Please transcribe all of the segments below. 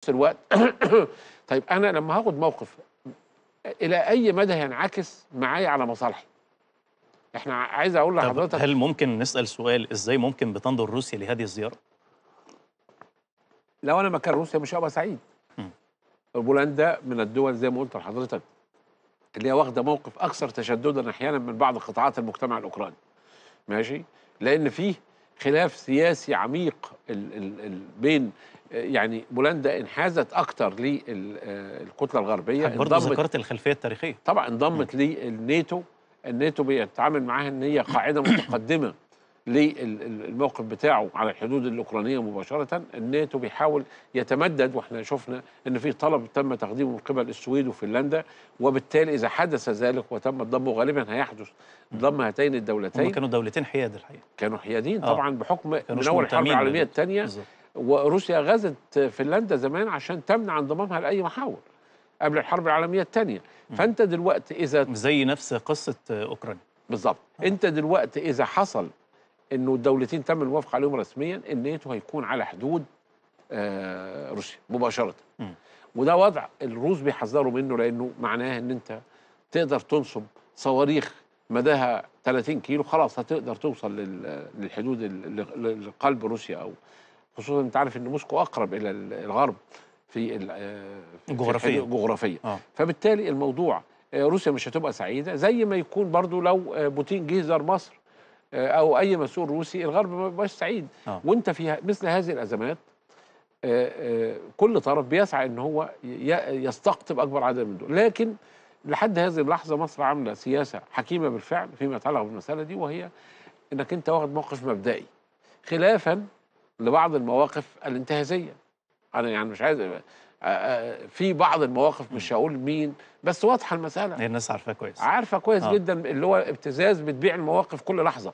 نفس الوقت طيب انا لما هاخد موقف الى اي مدى هينعكس معايا على مصالحي احنا عايز اقول لحضرتك هل ممكن نسال سؤال ازاي ممكن بتنظر روسيا لهذه الزياره لو انا مكان روسيا مش هبقى سعيد طيب، بولندا من الدول زي ما قلت لحضرتك اللي هي واخده موقف اكثر تشددا احيانا من بعض قطاعات المجتمع الاوكراني ماشي لان فيه خلاف سياسي عميق الـ الـ الـ بين يعني بولندا انحازت اكتر للكتله آه، الغربيه برضه ذكرت الخلفيه التاريخيه طبعا انضمت للناتو الناتو بيتعامل معاها ان هي قاعده متقدمه للموقف بتاعه على الحدود الاوكرانيه مباشره الناتو بيحاول يتمدد واحنا شفنا ان في طلب تم تقديمه من قبل السويد وفنلندا وبالتالي اذا حدث ذلك وتم الضم غالبا هيحدث ضم هاتين الدولتين هم كانوا دولتين حياد الحقيقه كانوا حيادين آه. طبعا بحكم من اول الحرب العالميه الثانيه وروسيا غزت فنلندا زمان عشان تمنع انضمامها لاي محاور قبل الحرب العالميه الثانيه فانت دلوقتي اذا زي نفس قصه اوكرانيا بالظبط انت دلوقتي اذا حصل انه الدولتين تم الموافقه عليهم رسميا ان ناتو هيكون على حدود آه، روسيا مباشره م. وده وضع الروس بيحذروا منه لانه معناه ان انت تقدر تنصب صواريخ مداها 30 كيلو خلاص هتقدر توصل للحدود لقلب روسيا او خصوصا انت عارف ان موسكو اقرب الى الغرب في الجغرافيه آه، جغرافيا آه. فبالتالي الموضوع آه، روسيا مش هتبقى سعيده زي ما يكون برضو لو بوتين جه زار مصر آه، او اي مسؤول روسي الغرب ما بيبقاش سعيد آه. وانت في مثل هذه الازمات آه، آه، كل طرف بيسعى ان هو يستقطب اكبر عدد من دول لكن لحد هذه اللحظه مصر عامله سياسه حكيمه بالفعل فيما يتعلق بالمساله دي وهي انك انت واخد موقف مبدئي خلافا لبعض المواقف الانتهازيه انا يعني مش عايز آه، آه، في بعض المواقف مش هقول مين بس واضحه المساله هي الناس عارفه كويس عارفه كويس آه. جدا اللي هو ابتزاز بتبيع المواقف كل لحظه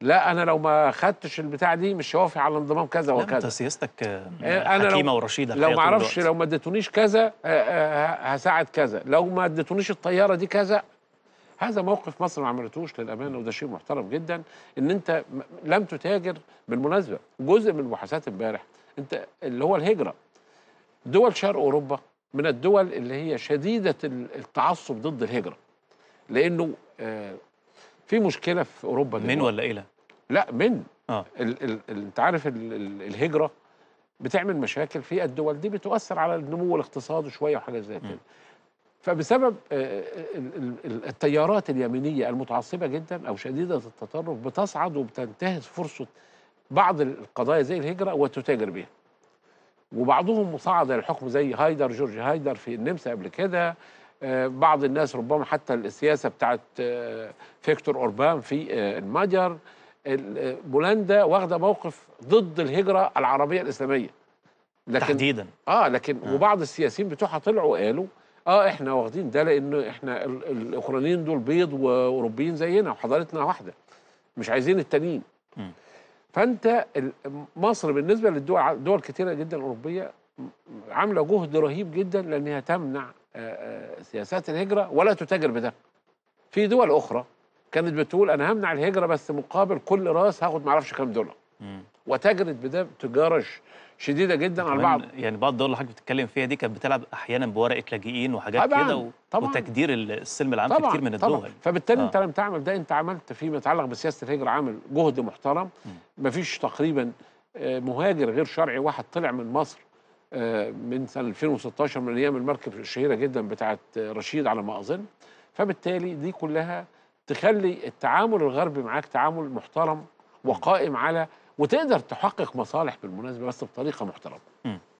لا انا لو ما خدتش البتاع دي مش هوافق على انضمام كذا وكذا انت سياستك آه، حكيمه ورشيده لو ما اعرفش لو ما اديتونيش كذا هساعد كذا لو ما اديتونيش الطياره دي كذا هذا موقف مصر ما عملتوش للامانه وده شيء محترم جدا ان انت لم تتاجر بالمناسبه جزء من المباحثات امبارح انت اللي هو الهجره دول شرق اوروبا من الدول اللي هي شديده التعصب ضد الهجره لانه آه، في مشكله في اوروبا دلوقتي. من ولا الى؟ لا من آه. انت عارف الهجره بتعمل مشاكل في الدول دي بتؤثر على النمو الاقتصادي شويه وحاجات زي كده فبسبب آه، آه، التيارات اليمينيه المتعصبه جدا او شديده التطرف بتصعد وبتنتهز فرصه بعض القضايا زي الهجره وتتاجر بها وبعضهم مصعد للحكم زي هايدر جورج هايدر في النمسا قبل كده آه، بعض الناس ربما حتى السياسة بتاعت آه، فيكتور أوربان في آه، المجر بولندا واخدة موقف ضد الهجرة العربية الإسلامية لكن تحديدا اه لكن آه. وبعض السياسيين بتوعها طلعوا وقالوا اه احنا واخدين ده لان احنا الاوكرانيين دول بيض واوروبيين زينا وحضارتنا واحده مش عايزين التانيين فانت مصر بالنسبه للدول دول كتيره جدا اوروبيه عامله جهد رهيب جدا لانها تمنع آه، آه، سياسات الهجره ولا تتاجر بده في دول اخرى كانت بتقول انا همنع الهجره بس مقابل كل راس هاخد معرفش كام دولار وتجرد بده تجاره شديده جدا على بعض يعني بعض الدول اللي حضرتك بتتكلم فيها دي كانت بتلعب احيانا بورقه لاجئين وحاجات كده و... وتجدير السلم العام طبعاً. في كتير من الدول طبعاً. فبالتالي آه. انت لم تعمل ده انت عملت فيما يتعلق بسياسه الهجره عامل جهد محترم ما فيش تقريبا آه، مهاجر غير شرعي واحد طلع من مصر آه، من سنه 2016 من ايام المركب الشهيره جدا بتاعه رشيد على ما اظن فبالتالي دي كلها تخلي التعامل الغربي معاك تعامل محترم وقائم على وتقدر تحقق مصالح بالمناسبه بس بطريقه محترمه